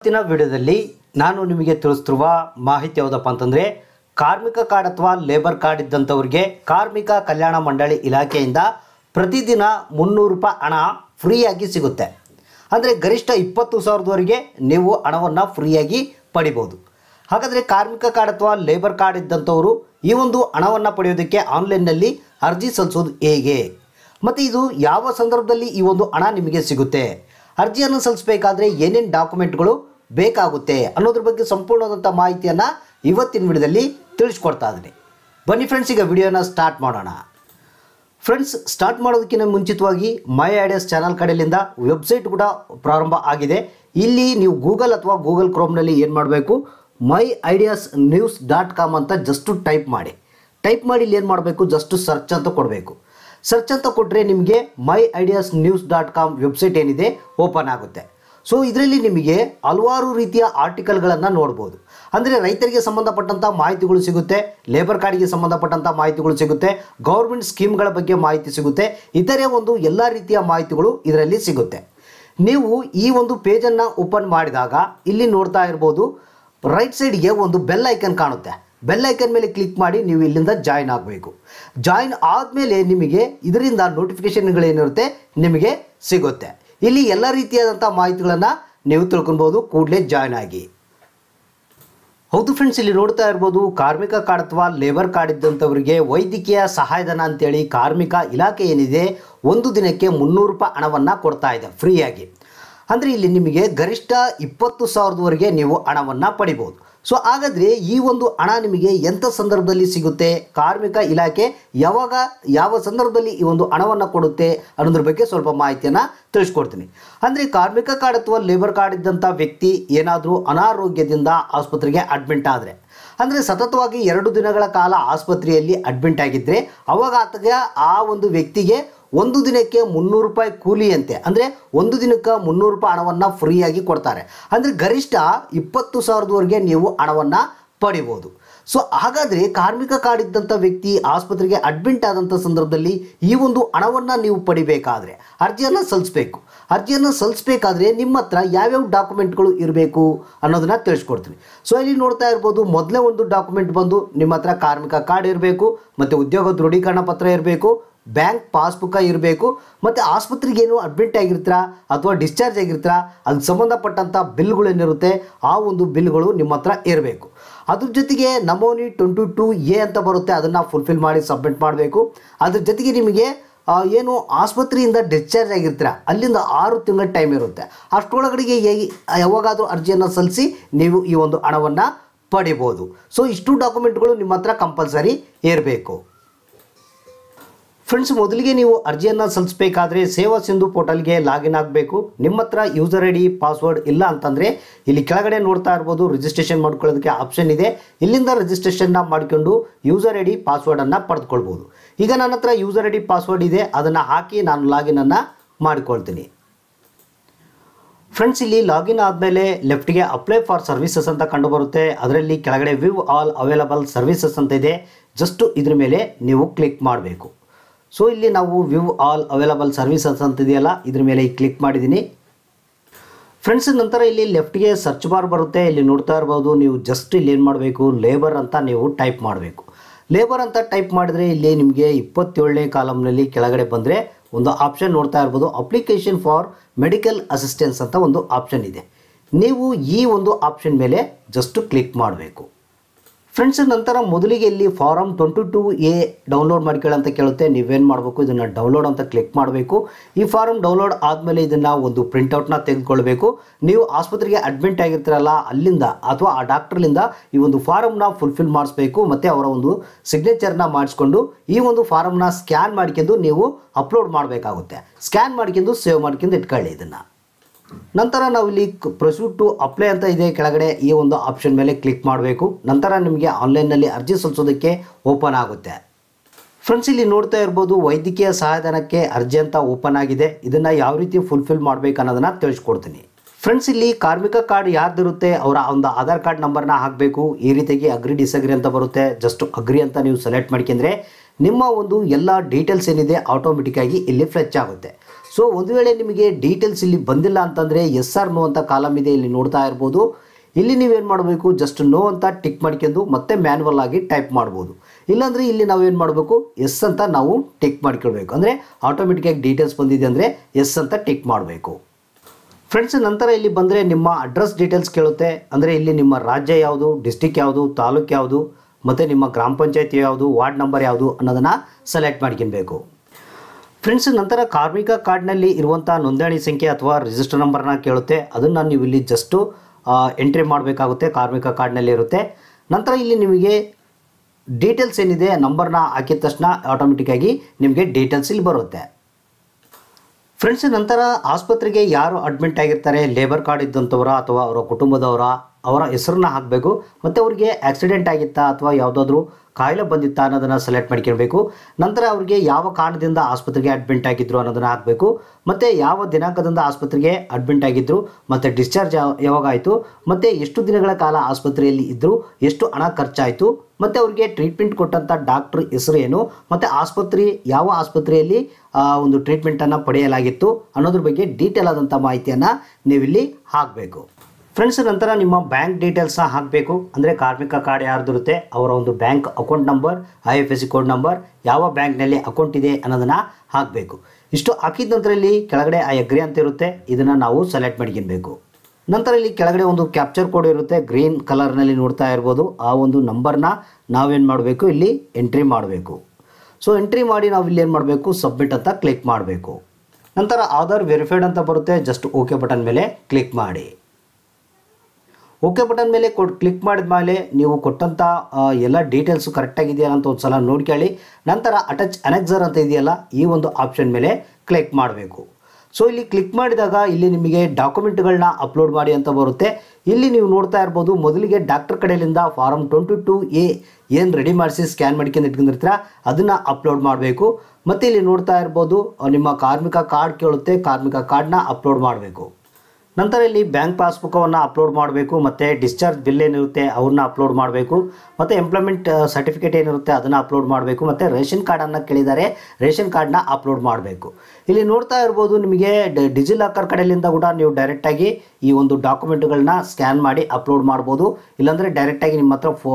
ಇವತ್ತಿನ ವಿಡಿಯೋದಲ್ಲಿ ನಾನು ನಿಮಗೆ ತಿಳಿಸ್ತಿರುವ ಮಾಹಿತಿ ಯಾವುದಪ್ಪ ಅಂತಂದರೆ ಕಾರ್ಮಿಕ ಕಾರ್ಡ್ ಅಥವಾ ಲೇಬರ್ ಕಾರ್ಡ್ ಇದ್ದಂಥವ್ರಿಗೆ ಕಾರ್ಮಿಕ ಕಲ್ಯಾಣ ಮಂಡಳಿ ಇಲಾಖೆಯಿಂದ ಪ್ರತಿದಿನ ಮುನ್ನೂರು ರೂಪಾಯಿ ಹಣ ಫ್ರೀಯಾಗಿ ಸಿಗುತ್ತೆ ಅಂದರೆ ಗರಿಷ್ಠ ಇಪ್ಪತ್ತು ಸಾವಿರದವರೆಗೆ ನೀವು ಹಣವನ್ನು ಫ್ರೀಯಾಗಿ ಪಡಿಬೋದು ಹಾಗಾದರೆ ಕಾರ್ಮಿಕ ಕಾರ್ಡ್ ಅಥವಾ ಲೇಬರ್ ಕಾರ್ಡ್ ಇದ್ದಂಥವರು ಈ ಒಂದು ಹಣವನ್ನು ಪಡೆಯೋದಕ್ಕೆ ಆನ್ಲೈನ್ನಲ್ಲಿ ಅರ್ಜಿ ಸಲ್ಲಿಸೋದು ಹೇಗೆ ಮತ್ತು ಇದು ಯಾವ ಸಂದರ್ಭದಲ್ಲಿ ಈ ಒಂದು ಹಣ ನಿಮಗೆ ಸಿಗುತ್ತೆ ಅರ್ಜಿಯನ್ನು ಸಲ್ಲಿಸಬೇಕಾದ್ರೆ ಏನೇನು ಡಾಕ್ಯುಮೆಂಟ್ಗಳು ಬೇಕಾಗುತ್ತೆ ಅನ್ನೋದ್ರ ಬಗ್ಗೆ ಸಂಪೂರ್ಣವಾದಂಥ ಮಾಹಿತಿಯನ್ನು ಇವತ್ತಿನ ವಿಡಿಯೋದಲ್ಲಿ ತಿಳಿಸ್ಕೊಡ್ತಾ ಇದ್ದೀನಿ ಬನ್ನಿ ಫ್ರೆಂಡ್ಸ್ ಈಗ ವಿಡಿಯೋನ ಸ್ಟಾರ್ಟ್ ಮಾಡೋಣ ಫ್ರೆಂಡ್ಸ್ ಸ್ಟಾರ್ಟ್ ಮಾಡೋದಕ್ಕಿಂತ ಮುಂಚಿತವಾಗಿ ಮೈ ಐಡಿಯಾಸ್ ಚಾನಲ್ ಕಡೆಯಿಂದ ವೆಬ್ಸೈಟ್ ಕೂಡ ಪ್ರಾರಂಭ ಆಗಿದೆ ಇಲ್ಲಿ ನೀವು ಗೂಗಲ್ ಅಥವಾ ಗೂಗಲ್ ಕ್ರೋಮ್ನಲ್ಲಿ ಏನು ಮಾಡಬೇಕು my ideas news dot com ಅಂತ ಜಸ್ಟು ಟೈಪ್ ಮಾಡಿ ಟೈಪ್ ಮಾಡಿ ಇಲ್ಲಿ ಏನು ಮಾಡಬೇಕು ಜಸ್ಟು ಸರ್ಚ್ ಅಂತ ಕೊಡಬೇಕು ಸರ್ಚ್ ಅಂತ ಕೊಟ್ಟರೆ ನಿಮಗೆ my ideas news dot com website ಏನಿದೆ ಓಪನ್ ಆಗುತ್ತೆ ಸೊ ಇದರಲ್ಲಿ ನಿಮಗೆ ಹಲವಾರು ರೀತಿಯ ಆರ್ಟಿಕಲ್ಗಳನ್ನು ನೋಡ್ಬೋದು ಅಂದರೆ ರೈತರಿಗೆ ಸಂಬಂಧಪಟ್ಟಂಥ ಮಾಹಿತಿಗಳು ಸಿಗುತ್ತೆ ಲೇಬರ್ ಕಾರ್ಡ್ಗೆ ಸಂಬಂಧಪಟ್ಟಂಥ ಮಾಹಿತಿಗಳು ಸಿಗುತ್ತೆ ಗೌರ್ಮೆಂಟ್ ಸ್ಕೀಮ್ಗಳ ಬಗ್ಗೆ ಮಾಹಿತಿ ಸಿಗುತ್ತೆ ಇತರೆ ಒಂದು ಎಲ್ಲ ರೀತಿಯ ಮಾಹಿತಿಗಳು ಇದರಲ್ಲಿ ಸಿಗುತ್ತೆ ನೀವು ಈ ಒಂದು ಪೇಜನ್ನು ಓಪನ್ ಮಾಡಿದಾಗ ಇಲ್ಲಿ ನೋಡ್ತಾ ಇರ್ಬೋದು ರೈಟ್ ಸೈಡ್ಗೆ ಒಂದು ಬೆಲ್ ಐಕನ್ ಕಾಣುತ್ತೆ ಐಕನ್ ಮೇಲೆ ಕ್ಲಿಕ್ ಮಾಡಿ ನೀವು ಇಲ್ಲಿಂದ ಜಾಯ್ನ್ ಆಗಬೇಕು ಜಾಯ್ನ್ ಆದಮೇಲೆ ನಿಮಗೆ ಇದರಿಂದ ನೋಟಿಫಿಕೇಷನ್ಗಳೇನಿರುತ್ತೆ ನಿಮಗೆ ಸಿಗುತ್ತೆ ಇಲ್ಲಿ ಎಲ್ಲ ರೀತಿಯಾದಂಥ ಮಾಹಿತಿಗಳನ್ನು ನೀವು ತಿಳ್ಕೊಬೋದು ಕೂಡಲೇ ಜಾಯ್ನ್ ಆಗಿ ಹೌದು ಫ್ರೆಂಡ್ಸ್ ಇಲ್ಲಿ ನೋಡ್ತಾ ಇರ್ಬೋದು ಕಾರ್ಮಿಕ ಕಾರ್ಡ್ ಅಥವಾ ಲೇಬರ್ ಕಾರ್ಡ್ ಇದ್ದಂಥವರಿಗೆ ವೈದ್ಯಕೀಯ ಸಹಾಯಧನ ಅಂತೇಳಿ ಕಾರ್ಮಿಕ ಇಲಾಖೆ ಏನಿದೆ ಒಂದು ದಿನಕ್ಕೆ ಮುನ್ನೂರು ರೂಪಾಯಿ ಹಣವನ್ನು ಕೊಡ್ತಾ ಇದೆ ಫ್ರೀಯಾಗಿ ಅಂದರೆ ಇಲ್ಲಿ ನಿಮಗೆ ಗರಿಷ್ಠ ಇಪ್ಪತ್ತು ಸಾವಿರದವರೆಗೆ ನೀವು ಹಣವನ್ನು ಪಡಿಬೋದು ಸೊ ಹಾಗಾದರೆ ಈ ಒಂದು ಹಣ ನಿಮಗೆ ಎಂಥ ಸಂದರ್ಭದಲ್ಲಿ ಸಿಗುತ್ತೆ ಕಾರ್ಮಿಕ ಇಲಾಖೆ ಯಾವಾಗ ಯಾವ ಸಂದರ್ಭದಲ್ಲಿ ಈ ಒಂದು ಹಣವನ್ನು ಕೊಡುತ್ತೆ ಅನ್ನೋದ್ರ ಬಗ್ಗೆ ಸ್ವಲ್ಪ ಮಾಹಿತಿಯನ್ನು ತಿಳಿಸ್ಕೊಡ್ತೀನಿ ಅಂದರೆ ಕಾರ್ಮಿಕ ಕಾರ್ಡ್ ಅಥವಾ ಲೇಬರ್ ಕಾರ್ಡ್ ಇದ್ದಂಥ ವ್ಯಕ್ತಿ ಏನಾದರೂ ಅನಾರೋಗ್ಯದಿಂದ ಆಸ್ಪತ್ರೆಗೆ ಅಡ್ಮಿಂಟ್ ಆದರೆ ಅಂದರೆ ಸತತವಾಗಿ ಎರಡು ದಿನಗಳ ಕಾಲ ಆಸ್ಪತ್ರೆಯಲ್ಲಿ ಅಡ್ಮಿಂಟ್ ಆಗಿದ್ದರೆ ಅವಾಗ ಆತಗ ಆ ಒಂದು ವ್ಯಕ್ತಿಗೆ ಒಂದು ದಿನಕ್ಕೆ ಮುನ್ನೂರು ರೂಪಾಯಿ ಕೂಲಿಯಂತೆ ಅಂದರೆ ಒಂದು ದಿನಕ್ಕೆ ಮುನ್ನೂರು ರೂಪಾಯಿ ಹಣವನ್ನು ಫ್ರೀಯಾಗಿ ಕೊಡ್ತಾರೆ ಅಂದರೆ ಗರಿಷ್ಠ ಇಪ್ಪತ್ತು ಸಾವಿರದವರೆಗೆ ನೀವು ಹಣವನ್ನು ಪಡಿಬೋದು ಸೊ ಹಾಗಾದರೆ ಕಾರ್ಮಿಕ ಕಾರ್ಡ್ ಇದ್ದಂಥ ವ್ಯಕ್ತಿ ಆಸ್ಪತ್ರೆಗೆ ಅಡ್ಮಿಂಟ್ ಆದಂಥ ಸಂದರ್ಭದಲ್ಲಿ ಈ ಒಂದು ಹಣವನ್ನು ನೀವು ಪಡಿಬೇಕಾದ್ರೆ ಅರ್ಜಿಯನ್ನು ಸಲ್ಲಿಸಬೇಕು ಅರ್ಜಿಯನ್ನು ಸಲ್ಲಿಸಬೇಕಾದ್ರೆ ನಿಮ್ಮ ಹತ್ರ ಯಾವ್ಯಾವ ಡಾಕ್ಯುಮೆಂಟ್ಗಳು ಇರಬೇಕು ಅನ್ನೋದನ್ನು ತಿಳಿಸ್ಕೊಡ್ತೀನಿ ಸೊ ಇಲ್ಲಿ ನೋಡ್ತಾ ಇರ್ಬೋದು ಮೊದಲೇ ಒಂದು ಡಾಕ್ಯುಮೆಂಟ್ ಬಂದು ನಿಮ್ಮ ಹತ್ರ ಕಾರ್ಮಿಕ ಕಾರ್ಡ್ ಇರಬೇಕು ಮತ್ತು ಉದ್ಯೋಗ ದೃಢೀಕರಣ ಪತ್ರ ಇರಬೇಕು ಬ್ಯಾಂಕ್ ಪಾಸ್ಬುಕ್ಕ ಇರಬೇಕು ಮತ್ತು ಆಸ್ಪತ್ರೆಗೆ ಏನು ಅಡ್ಮಿಟ್ ಆಗಿರ್ತೀರಾ ಅಥವಾ ಡಿಸ್ಚಾರ್ಜ್ ಆಗಿರ್ತೀರಾ ಅದಕ್ಕೆ ಸಂಬಂಧಪಟ್ಟಂಥ ಬಿಲ್ಗಳೇನಿರುತ್ತೆ ಆ ಒಂದು ಬಿಲ್ಗಳು ನಿಮ್ಮ ಹತ್ರ ಇರಬೇಕು ಅದ್ರ ಜೊತೆಗೆ ನಮೋನಿ ಟ್ವೆಂಟಿ ಟು ಎ ಅಂತ ಬರುತ್ತೆ ಅದನ್ನು ಫುಲ್ಫಿಲ್ ಮಾಡಿ ಸಬ್ಮಿಟ್ ಮಾಡಬೇಕು ಅದ್ರ ಜೊತೆಗೆ ನಿಮಗೆ ಏನು ಆಸ್ಪತ್ರೆಯಿಂದ ಡಿಸ್ಚಾರ್ಜ್ ಆಗಿರ್ತೀರ ಅಲ್ಲಿಂದ ಆರು ತಿಂಗಳ ಟೈಮ್ ಇರುತ್ತೆ ಅಷ್ಟೊಳಗಡೆಗೆ ಯಾವಾಗಾದರೂ ಅರ್ಜಿಯನ್ನು ಸಲ್ಲಿಸಿ ನೀವು ಈ ಒಂದು ಹಣವನ್ನು ಪಡಿಬೋದು ಸೊ ಇಷ್ಟು ಡಾಕ್ಯುಮೆಂಟ್ಗಳು ನಿಮ್ಮ ಹತ್ರ ಕಂಪಲ್ಸರಿ ಇರಬೇಕು ಫ್ರೆಂಡ್ಸ್ ಮೊದಲಿಗೆ ನೀವು ಅರ್ಜಿಯನ್ನು ಸಲ್ಲಿಸಬೇಕಾದ್ರೆ ಸೇವಾ ಸಿಂಧು ಪೋರ್ಟಲ್ಗೆ ಲಾಗಿನ್ ಆಗಬೇಕು ನಿಮ್ಮ ಹತ್ರ ಯೂಸರ್ ಐ ಡಿ ಪಾಸ್ವರ್ಡ್ ಇಲ್ಲ ಅಂತಂದರೆ ಇಲ್ಲಿ ಕೆಳಗಡೆ ನೋಡ್ತಾ ಇರ್ಬೋದು ರಿಜಿಸ್ಟ್ರೇಷನ್ ಮಾಡ್ಕೊಳ್ಳೋದಕ್ಕೆ ಆಪ್ಷನ್ ಇದೆ ಇಲ್ಲಿಂದ ರಿಜಿಸ್ಟ್ರೇಷನ್ನ ಮಾಡಿಕೊಂಡು ಯೂಸರ್ ಐ ಡಿ ಪಾಸ್ವರ್ಡನ್ನು ಪಡೆದುಕೊಳ್ಬೋದು ಈಗ ನನ್ನ ಹತ್ರ ಯೂಸರ್ ಐ ಡಿ ಪಾಸ್ವರ್ಡ್ ಇದೆ ಅದನ್ನು ಹಾಕಿ ನಾನು ಲಾಗಿನನ್ನು ಮಾಡಿಕೊಳ್ತೀನಿ ಫ್ರೆಂಡ್ಸ್ ಇಲ್ಲಿ ಲಾಗಿನ್ ಆದಮೇಲೆ ಲೆಫ್ಟ್ಗೆ ಅಪ್ಲೈ ಫಾರ್ ಸರ್ವಿಸಸ್ ಅಂತ ಕಂಡು ಬರುತ್ತೆ ಅದರಲ್ಲಿ ಕೆಳಗಡೆ ವಿವ್ ಆಲ್ ಅವೈಲಬಲ್ ಸರ್ವಿಸಸ್ ಅಂತ ಇದೆ ಜಸ್ಟು ಇದ್ರ ಮೇಲೆ ನೀವು ಕ್ಲಿಕ್ ಮಾಡಬೇಕು ಸೊ ಇಲ್ಲಿ ನಾವು ವ್ಯೂ ಆಲ್ ಅವೈಲಬಲ್ ಸರ್ವಿಸಸ್ ಅಂತಿದೆಯಲ್ಲ ಇದ್ರ ಮೇಲೆ ಕ್ಲಿಕ್ ಮಾಡಿದ್ದೀನಿ ಫ್ರೆಂಡ್ಸ್ ನಂತರ ಇಲ್ಲಿ ಲೆಫ್ಟ್ಗೆ ಸರ್ಚ್ ಬಾರ್ ಬರುತ್ತೆ ಇಲ್ಲಿ ನೋಡ್ತಾ ಇರ್ಬೋದು ನೀವು ಜಸ್ಟ್ ಇಲ್ಲಿ ಏನು ಮಾಡಬೇಕು ಲೇಬರ್ ಅಂತ ನೀವು ಟೈಪ್ ಮಾಡಬೇಕು ಲೇಬರ್ ಅಂತ ಟೈಪ್ ಮಾಡಿದ್ರೆ ಇಲ್ಲಿ ನಿಮಗೆ ಇಪ್ಪತ್ತೇಳನೇ ಕಾಲಮ್ನಲ್ಲಿ ಕೆಳಗಡೆ ಬಂದರೆ ಒಂದು ಆಪ್ಷನ್ ನೋಡ್ತಾ ಇರ್ಬೋದು ಅಪ್ಲಿಕೇಶನ್ ಫಾರ್ ಮೆಡಿಕಲ್ ಅಸಿಸ್ಟೆನ್ಸ್ ಅಂತ ಒಂದು ಆಪ್ಷನ್ ಇದೆ ನೀವು ಈ ಒಂದು ಆಪ್ಷನ್ ಮೇಲೆ ಜಸ್ಟ್ ಕ್ಲಿಕ್ ಮಾಡಬೇಕು ಫ್ರೆಂಡ್ಸ್ ನಂತರ ಮೊದಲಿಗೆ ಇಲ್ಲಿ form twenty two A download ಮಾಡ್ಕೊಳ್ಳಿ ಅಂತ ಕೇಳುತ್ತೆ ನೀವೇನು ಮಾಡಬೇಕು ಇದನ್ನು ಡೌನ್ಲೋಡ್ ಅಂತ ಕ್ಲಿಕ್ ಮಾಡಬೇಕು ಈ ಫಾರಮ್ ಡೌನ್ಲೋಡ್ ಆದಮೇಲೆ ಇದನ್ನು ಒಂದು ಪ್ರಿಂಟ್ಔಟ್ನ ತೆಗೆದುಕೊಳ್ಬೇಕು ನೀವು ಆಸ್ಪತ್ರೆಗೆ ಅಡ್ಮಿಟ್ ಆಗಿರ್ತೀರಲ್ಲ ಅಲ್ಲಿಂದ ಅಥವಾ ಆ ಡಾಕ್ಟ್ರಲಿಂದ ಈ ಒಂದು ಫಾರಮ್ನ ಫುಲ್ಫಿಲ್ ಮಾಡಿಸ್ಬೇಕು ಮತ್ತು ಅವರ ಒಂದು ಸಿಗ್ನೇಚರ್ನ ಮಾಡಿಸ್ಕೊಂಡು ಈ ಒಂದು ಫಾರಮ್ನ ಸ್ಕ್ಯಾನ್ ಮಾಡ್ಕೊಂಡು ನೀವು ಅಪ್ಲೋಡ್ ಮಾಡಬೇಕಾಗುತ್ತೆ ಸ್ಕ್ಯಾನ್ ಮಾಡ್ಕೊಂಡು ಸೇವ್ ಮಾಡ್ಕೊಂಡು ಇಟ್ಕೊಳ್ಳಿ ಇದನ್ನು ನಂತರ ನಾವು ಇಲ್ಲಿ ಟು ಅಪ್ಲೈ ಅಂತ ಇದೆ ಕೆಳಗಡೆ ಈ ಒಂದು ಆಪ್ಷನ್ ಮೇಲೆ ಕ್ಲಿಕ್ ಮಾಡಬೇಕು ನಂತರ ನಿಮಗೆ ಆನ್ಲೈನ್ನಲ್ಲಿ ಅರ್ಜಿ ಸಲ್ಲಿಸೋದಕ್ಕೆ ಓಪನ್ ಆಗುತ್ತೆ ಫ್ರೆಂಡ್ಸ್ ಇಲ್ಲಿ ನೋಡ್ತಾ ಇರ್ಬೋದು ವೈದ್ಯಕೀಯ ಸಹಾಯಧನಕ್ಕೆ ಅರ್ಜಿ ಅಂತ ಓಪನ್ ಆಗಿದೆ ಇದನ್ನು ಯಾವ ರೀತಿ ಫುಲ್ಫಿಲ್ ಮಾಡಬೇಕು ಅನ್ನೋದನ್ನು ತಿಳಿಸ್ಕೊಡ್ತೀನಿ ಫ್ರೆಂಡ್ಸ್ ಇಲ್ಲಿ ಕಾರ್ಮಿಕ ಕಾರ್ಡ್ ಯಾರ್ದಿರುತ್ತೆ ಅವರ ಒಂದು ಆಧಾರ್ ಕಾರ್ಡ್ ನಂಬರ್ನ ಹಾಕಬೇಕು ಈ ರೀತಿಯಾಗಿ ಅಗ್ರಿ ಡಿಸಗ್ರಿ ಅಂತ ಬರುತ್ತೆ ಜಸ್ಟ್ ಅಗ್ರಿ ಅಂತ ನೀವು ಸೆಲೆಕ್ಟ್ ಮಾಡ್ಕೊಂಡ್ರೆ ನಿಮ್ಮ ಒಂದು ಎಲ್ಲ ಡೀಟೇಲ್ಸ್ ಏನಿದೆ ಆಟೋಮೆಟಿಕ್ಕಾಗಿ ಇಲ್ಲಿ ಫ್ಲೆಚ್ ಆಗುತ್ತೆ ಸೊ ಒಂದು ವೇಳೆ ನಿಮಗೆ ಡೀಟೇಲ್ಸ್ ಇಲ್ಲಿ ಬಂದಿಲ್ಲ ಅಂತಂದರೆ ಎಸ್ ಆರ್ ನೋ ಅಂತ ಕಾಲಮ್ ಇದೆ ಇಲ್ಲಿ ನೋಡ್ತಾ ಇರ್ಬೋದು ಇಲ್ಲಿ ನೀವೇನು ಮಾಡಬೇಕು ಜಸ್ಟ್ ನೋ ಅಂತ ಟಿಕ್ ಮಾಡ್ಕೊಂಡು ಮತ್ತೆ ಮ್ಯಾನ್ಯಲ್ ಆಗಿ ಟೈಪ್ ಮಾಡ್ಬೋದು ಇಲ್ಲಾಂದರೆ ಇಲ್ಲಿ ನಾವು ಏನು ಮಾಡಬೇಕು ಎಸ್ ಅಂತ ನಾವು ಟಿಕ್ ಮಾಡ್ಕೊಳ್ಬೇಕು ಅಂದರೆ ಆಟೋಮೆಟಿಕ್ಕಾಗಿ ಡೀಟೇಲ್ಸ್ ಬಂದಿದೆ ಅಂದರೆ ಎಸ್ ಅಂತ ಟಿಕ್ ಮಾಡಬೇಕು ಫ್ರೆಂಡ್ಸ್ ನಂತರ ಇಲ್ಲಿ ಬಂದರೆ ನಿಮ್ಮ ಅಡ್ರೆಸ್ ಡೀಟೇಲ್ಸ್ ಕೇಳುತ್ತೆ ಅಂದರೆ ಇಲ್ಲಿ ನಿಮ್ಮ ರಾಜ್ಯ ಯಾವುದು ಡಿಸ್ಟಿಕ್ ಯಾವುದು ತಾಲೂಕ್ ಯಾವುದು ಮತ್ತು ನಿಮ್ಮ ಗ್ರಾಮ ಪಂಚಾಯತ್ ಯಾವುದು ವಾರ್ಡ್ ನಂಬರ್ ಯಾವುದು ಅನ್ನೋದನ್ನು ಸೆಲೆಕ್ಟ್ ಮಾಡ್ಕೊಬೇಕು ಫ್ರೆಂಡ್ಸ್ ನಂತರ ಕಾರ್ಮಿಕ ಕಾರ್ಡ್ನಲ್ಲಿ ಇರುವಂಥ ನೋಂದಣಿ ಸಂಖ್ಯೆ ಅಥವಾ ರಿಜಿಸ್ಟರ್ ನಂಬರ್ನ ಕೇಳುತ್ತೆ ಅದನ್ನು ನೀವು ಇಲ್ಲಿ ಜಸ್ಟು ಎಂಟ್ರಿ ಮಾಡಬೇಕಾಗುತ್ತೆ ಕಾರ್ಮಿಕ ಕಾರ್ಡ್ನಲ್ಲಿ ಇರುತ್ತೆ ನಂತರ ಇಲ್ಲಿ ನಿಮಗೆ ಡೀಟೇಲ್ಸ್ ಏನಿದೆ ನಂಬರ್ನ ಹಾಕಿದ ತಕ್ಷಣ ಆಟೋಮೆಟಿಕ್ಕಾಗಿ ನಿಮಗೆ ಡೀಟೇಲ್ಸ್ ಇಲ್ಲಿ ಬರುತ್ತೆ ಫ್ರೆಂಡ್ಸ್ ನಂತರ ಆಸ್ಪತ್ರೆಗೆ ಯಾರು ಅಡ್ಮಿಟ್ ಆಗಿರ್ತಾರೆ ಲೇಬರ್ ಕಾರ್ಡ್ ಇದ್ದಂಥವರ ಅಥವಾ ಅವರ ಕುಟುಂಬದವರ ಅವರ ಹೆಸರನ್ನ ಹಾಕಬೇಕು ಮತ್ತು ಅವರಿಗೆ ಆಕ್ಸಿಡೆಂಟ್ ಆಗಿತ್ತಾ ಅಥವಾ ಯಾವುದಾದ್ರೂ ಕಾಯಿಲೆ ಬಂದಿತ್ತಾ ಅನ್ನೋದನ್ನು ಸೆಲೆಕ್ಟ್ ಮಾಡ್ಕೊಳ್ಬೇಕು ನಂತರ ಅವರಿಗೆ ಯಾವ ಕಾರಣದಿಂದ ಆಸ್ಪತ್ರೆಗೆ ಅಡ್ಮಿಂಟ್ ಆಗಿದ್ದರು ಅನ್ನೋದನ್ನು ಹಾಕಬೇಕು ಮತ್ತು ಯಾವ ದಿನಾಂಕದಿಂದ ಆಸ್ಪತ್ರೆಗೆ ಅಡ್ಮಿಂಟ್ ಆಗಿದ್ದರು ಮತ್ತು ಡಿಸ್ಚಾರ್ಜ್ ಯಾವಾಗ ಆಯಿತು ಮತ್ತು ಎಷ್ಟು ದಿನಗಳ ಕಾಲ ಆಸ್ಪತ್ರೆಯಲ್ಲಿ ಇದ್ದರು ಎಷ್ಟು ಹಣ ಖರ್ಚಾಯಿತು ಮತ್ತು ಅವರಿಗೆ ಟ್ರೀಟ್ಮೆಂಟ್ ಕೊಟ್ಟಂಥ ಡಾಕ್ಟ್ರ್ ಹೆಸರು ಏನು ಮತ್ತು ಆಸ್ಪತ್ರೆ ಯಾವ ಆಸ್ಪತ್ರೆಯಲ್ಲಿ ಒಂದು ಟ್ರೀಟ್ಮೆಂಟನ್ನು ಪಡೆಯಲಾಗಿತ್ತು ಅನ್ನೋದ್ರ ಬಗ್ಗೆ ಡೀಟೇಲ್ ಆದಂಥ ಮಾಹಿತಿಯನ್ನು ನೀವಿಲ್ಲಿ ಹಾಕಬೇಕು ಫ್ರೆಂಡ್ಸ್ ನಂತರ ನಿಮ್ಮ ಬ್ಯಾಂಕ್ ಡೀಟೇಲ್ಸ್ನ ಹಾಕಬೇಕು ಅಂದರೆ ಕಾರ್ಮಿಕ ಕಾರ್ಡ್ ಯಾರ್ದಿರುತ್ತೆ ಅವರ ಒಂದು bank account number I F S C code number ಯಾವ ಬ್ಯಾಂಕ್ನಲ್ಲಿ ಅಕೌಂಟ್ ಇದೆ ಅನ್ನೋದನ್ನು ಹಾಕಬೇಕು ಇಷ್ಟು ಹಾಕಿದ ನಂತರ ಇಲ್ಲಿ ಕೆಳಗಡೆ ಐ ಅಗ್ರಿ ಅಂತ ಇರುತ್ತೆ ಇದನ್ನು ನಾವು ಸೆಲೆಕ್ಟ್ ಮಾಡ್ಕೊಬೇಕು ನಂತರ ಇಲ್ಲಿ ಕೆಳಗಡೆ ಒಂದು ಕ್ಯಾಪ್ಚರ್ ಕೋಡ್ ಇರುತ್ತೆ ಗ್ರೀನ್ ಕಲರ್ನಲ್ಲಿ ನೋಡ್ತಾ ಇರ್ಬೋದು ಆ ಒಂದು ನಂಬರ್ನ ನಾವೇನು ಮಾಡಬೇಕು ಇಲ್ಲಿ ಎಂಟ್ರಿ ಮಾಡಬೇಕು ಸೊ ಎಂಟ್ರಿ ಮಾಡಿ ನಾವು ಇಲ್ಲಿ ಏನು ಮಾಡಬೇಕು ಸಬ್ಮಿಟ್ ಅಂತ ಕ್ಲಿಕ್ ಮಾಡಬೇಕು ನಂತರ ಆಧಾರ್ ವೆರಿಫೈಡ್ ಅಂತ ಬರುತ್ತೆ ಜಸ್ಟ್ ಓಕೆ ಬಟನ್ ಮೇಲೆ ಕ್ಲಿಕ್ ಮಾಡಿ ಓಕೆ ಬಟನ್ ಮೇಲೆ ಕೊಟ್ಟು ಕ್ಲಿಕ್ ಮಾಡಿದ ಮೇಲೆ ನೀವು ಕೊಟ್ಟಂಥ ಎಲ್ಲ ಡೀಟೇಲ್ಸು ಕರೆಕ್ಟಾಗಿದೆಯಾ ಅಂತ ಒಂದು ಸಲ ನೋಡ್ಕೊಳ್ಳಿ ನಂತರ ಅಟಚ್ ಅನೆಕ್ಸರ್ ಅಂತ ಇದೆಯಲ್ಲ ಈ ಒಂದು ಆಪ್ಷನ್ ಮೇಲೆ ಕ್ಲಿಕ್ ಮಾಡಬೇಕು ಸೊ ಇಲ್ಲಿ ಕ್ಲಿಕ್ ಮಾಡಿದಾಗ ಇಲ್ಲಿ ನಿಮಗೆ ಡಾಕ್ಯುಮೆಂಟ್ಗಳನ್ನ ಅಪ್ಲೋಡ್ ಮಾಡಿ ಅಂತ ಬರುತ್ತೆ ಇಲ್ಲಿ ನೀವು ನೋಡ್ತಾ ಇರ್ಬೋದು ಮೊದಲಿಗೆ ಡಾಕ್ಟರ್ ಕಡೆಯಿಂದ ಫಾರ್ಮ್ ಟ್ವೆಂಟಿ ಟು ಎ ಏನು ರೆಡಿ ಮಾಡಿಸಿ ಸ್ಕ್ಯಾನ್ ಮಾಡ್ಕೊಂಡು ಇಟ್ಕೊಂಡಿರ್ತೀರ ಅದನ್ನು ಅಪ್ಲೋಡ್ ಮಾಡಬೇಕು ಮತ್ತು ಇಲ್ಲಿ ನೋಡ್ತಾ ಇರ್ಬೋದು ನಿಮ್ಮ ಕಾರ್ಮಿಕ ಕಾರ್ಡ್ ಕೇಳುತ್ತೆ ಕಾರ್ಮಿಕ ಕಾರ್ಡ್ನ ಅಪ್ಲೋಡ್ ಮಾಡಬೇಕು ನಂತರ ಇಲ್ಲಿ ಬ್ಯಾಂಕ್ ಪಾಸ್ಬುಕ್ಕವನ್ನು ಅಪ್ಲೋಡ್ ಮಾಡಬೇಕು ಮತ್ತು ಡಿಸ್ಚಾರ್ಜ್ ಬಿಲ್ ಏನಿರುತ್ತೆ ಅವ್ರನ್ನ ಅಪ್ಲೋಡ್ ಮಾಡಬೇಕು ಮತ್ತು ಎಂಪ್ಲಾಯ್ಮೆಂಟ್ ಸರ್ಟಿಫಿಕೇಟ್ ಏನಿರುತ್ತೆ ಅದನ್ನು ಅಪ್ಲೋಡ್ ಮಾಡಬೇಕು ಮತ್ತು ರೇಷನ್ ಕಾರ್ಡನ್ನು ಕೇಳಿದ್ದಾರೆ ರೇಷನ್ ಕಾರ್ಡನ್ನ ಅಪ್ಲೋಡ್ ಮಾಡಬೇಕು ಇಲ್ಲಿ ನೋಡ್ತಾ ಇರ್ಬೋದು ನಿಮಗೆ ಡಿಜಿ ಲಾಕರ್ ಕಡೆಯಿಂದ ಕೂಡ ನೀವು ಡೈರೆಕ್ಟಾಗಿ ಈ ಒಂದು ಡಾಕ್ಯುಮೆಂಟ್ಗಳನ್ನ ಸ್ಕ್ಯಾನ್ ಮಾಡಿ ಅಪ್ಲೋಡ್ ಮಾಡ್ಬೋದು ಇಲ್ಲಾಂದರೆ ಡೈರೆಕ್ಟಾಗಿ ನಿಮ್ಮ ಹತ್ರ ಫೋ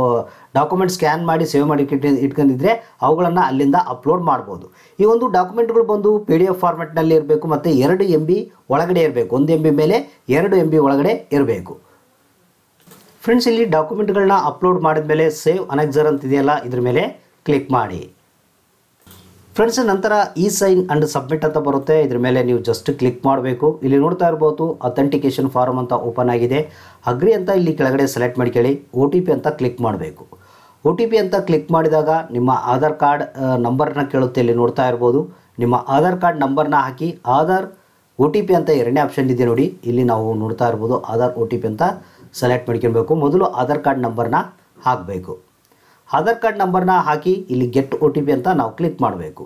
ಡಾಕ್ಯುಮೆಂಟ್ ಸ್ಕ್ಯಾನ್ ಮಾಡಿ ಸೇವ್ ಮಾಡಿ ಇಟ್ಕೊಂಡಿದ್ರೆ ಅವುಗಳನ್ನು ಅಲ್ಲಿಂದ ಅಪ್ಲೋಡ್ ಮಾಡ್ಬೋದು ಈ ಒಂದು ಡಾಕ್ಯುಮೆಂಟ್ಗಳು ಬಂದು ಪಿ ಡಿ ಎಫ್ ಫಾರ್ಮೆಟ್ನಲ್ಲಿ ಇರಬೇಕು ಮತ್ತು ಎರಡು ಎಮ್ ಬಿ ಒಳಗಡೆ ಇರಬೇಕು ಒಂದು ಎಂ ಬಿ ಮೇಲೆ ಎರಡು ಎಂ ಬಿ ಒಳಗಡೆ ಇರಬೇಕು ಫ್ರೆಂಡ್ಸ್ ಇಲ್ಲಿ ಡಾಕ್ಯುಮೆಂಟ್ಗಳನ್ನ ಅಪ್ಲೋಡ್ ಮಾಡಿದ ಮೇಲೆ ಸೇವ್ ಅನೆಕ್ಸರ್ ಅಂತ ಇದೆಯಲ್ಲ ಇದ್ರ ಮೇಲೆ ಕ್ಲಿಕ್ ಮಾಡಿ ಫ್ರೆಂಡ್ಸ್ ನಂತರ ಇ ಸೈನ್ ಅಂಡ್ ಸಬ್ಮಿಟ್ ಅಂತ ಬರುತ್ತೆ ಇದ್ರ ಮೇಲೆ ನೀವು ಜಸ್ಟ್ ಕ್ಲಿಕ್ ಮಾಡಬೇಕು ಇಲ್ಲಿ ನೋಡ್ತಾ ಇರ್ಬೋದು ಅಥೆಂಟಿಕೇಶನ್ ಫಾರ್ಮ್ ಅಂತ ಓಪನ್ ಆಗಿದೆ ಅಗ್ರಿ ಅಂತ ಇಲ್ಲಿ ಕೆಳಗಡೆ ಸೆಲೆಕ್ಟ್ ಮಾಡ್ಕೊಳ್ಳಿ ಒ ಟಿ ಪಿ ಅಂತ ಕ್ಲಿಕ್ ಮಾಡಬೇಕು ಒ ಟಿ ಪಿ ಅಂತ ಕ್ಲಿಕ್ ಮಾಡಿದಾಗ ನಿಮ್ಮ ಆಧಾರ್ ಕಾರ್ಡ್ ನಂಬರ್ನ ಕೇಳುತ್ತೆ ಇಲ್ಲಿ ನೋಡ್ತಾ ಇರ್ಬೋದು ನಿಮ್ಮ ಆಧಾರ್ ಕಾರ್ಡ್ ನಂಬರ್ನ ಹಾಕಿ ಆಧಾರ್ ಒ ಟಿ ಪಿ ಅಂತ ಎರಡನೇ ಆಪ್ಷನ್ ಇದೆ ನೋಡಿ ಇಲ್ಲಿ ನಾವು ನೋಡ್ತಾ ಇರ್ಬೋದು ಆಧಾರ್ ಒ ಟಿ ಪಿ ಅಂತ ಸೆಲೆಕ್ಟ್ ಮಾಡ್ಕೊಳ್ಬೇಕು ಮೊದಲು ಆಧಾರ್ ಕಾರ್ಡ್ ನಂಬರ್ನ ಹಾಕಬೇಕು ಆಧಾರ್ ಕಾರ್ಡ್ ನಂಬರ್ನ ಹಾಕಿ ಇಲ್ಲಿ ಗೆಟ್ ಒ ಟಿ ಪಿ ಅಂತ ನಾವು ಕ್ಲಿಕ್ ಮಾಡಬೇಕು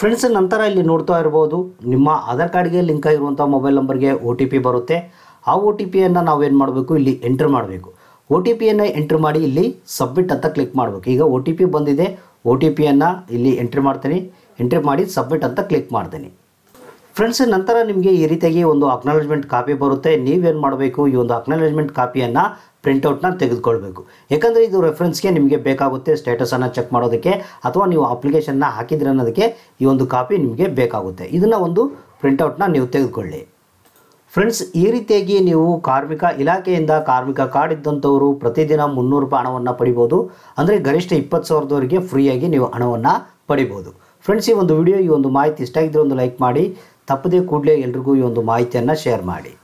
ಫ್ರೆಂಡ್ಸ್ ನಂತರ ಇಲ್ಲಿ ನೋಡ್ತಾ ಇರ್ಬೋದು ನಿಮ್ಮ ಆಧಾರ್ ಕಾರ್ಡ್ಗೆ ಲಿಂಕ್ ಆಗಿರುವಂಥ ಮೊಬೈಲ್ ನಂಬರ್ಗೆ ಒ ಟಿ ಪಿ ಬರುತ್ತೆ ಆ ಒ ಟಿ ಪಿಯನ್ನು ನಾವೇನು ಮಾಡಬೇಕು ಇಲ್ಲಿ ಎಂಟ್ರ್ ಮಾಡಬೇಕು ಒ ಟಿ ಪಿಯನ್ನು ಎಂಟ್ರಿ ಮಾಡಿ ಇಲ್ಲಿ ಸಬ್ಮಿಟ್ ಅಂತ ಕ್ಲಿಕ್ ಮಾಡಬೇಕು ಈಗ ಒ ಟಿ ಪಿ ಬಂದಿದೆ ಒ ಟಿ ಪಿಯನ್ನು ಇಲ್ಲಿ ಎಂಟ್ರಿ ಮಾಡ್ತೀನಿ ಎಂಟ್ರಿ ಮಾಡಿ ಸಬ್ಮಿಟ್ ಅಂತ ಕ್ಲಿಕ್ ಮಾಡ್ತೀನಿ ಫ್ರೆಂಡ್ಸ್ ನಂತರ ನಿಮಗೆ ಈ ರೀತಿಯಾಗಿ ಒಂದು ಅಕ್ನಾಲಜ್ಮೆಂಟ್ ಕಾಪಿ ಬರುತ್ತೆ ನೀವೇನು ಮಾಡಬೇಕು ಈ ಒಂದು ಅಕ್ನಾಲಜ್ಮೆಂಟ್ ಕಾಪಿಯನ್ನು ಪ್ರಿಂಟೌಟ್ನ ತೆಗೆದುಕೊಳ್ಬೇಕು ಯಾಕಂದರೆ ಇದು ರೆಫರೆನ್ಸ್ಗೆ ನಿಮಗೆ ಬೇಕಾಗುತ್ತೆ ಸ್ಟೇಟಸನ್ನು ಚೆಕ್ ಮಾಡೋದಕ್ಕೆ ಅಥವಾ ನೀವು ಅಪ್ಲಿಕೇಶನ್ನ ಹಾಕಿದ್ರೆ ಅನ್ನೋದಕ್ಕೆ ಈ ಒಂದು ಕಾಪಿ ನಿಮಗೆ ಬೇಕಾಗುತ್ತೆ ಇದನ್ನು ಒಂದು ಪ್ರಿಂಟೌಟ್ನ ನೀವು ತೆಗೆದುಕೊಳ್ಳಿ ಫ್ರೆಂಡ್ಸ್ ಈ ರೀತಿಯಾಗಿ ನೀವು ಕಾರ್ಮಿಕ ಇಲಾಖೆಯಿಂದ ಕಾರ್ಮಿಕ ಕಾರ್ಡ್ ಇದ್ದಂಥವರು ಪ್ರತಿದಿನ ಮುನ್ನೂರು ರೂಪಾಯಿ ಹಣವನ್ನು ಪಡಿಬೋದು ಅಂದರೆ ಗರಿಷ್ಠ ಇಪ್ಪತ್ತು ಸಾವಿರದವರೆಗೆ ಫ್ರೀಯಾಗಿ ನೀವು ಹಣವನ್ನು ಪಡಿಬೋದು ಫ್ರೆಂಡ್ಸ್ ಈ ಒಂದು ವಿಡಿಯೋ ಈ ಒಂದು ಮಾಹಿತಿ ಇಷ್ಟ ಆಗಿದ್ದರೆ ಒಂದು ಲೈಕ್ ಮಾಡಿ ತಪ್ಪದೇ ಕೂಡಲೇ ಎಲ್ರಿಗೂ ಈ ಒಂದು ಮಾಹಿತಿಯನ್ನು ಶೇರ್ ಮಾಡಿ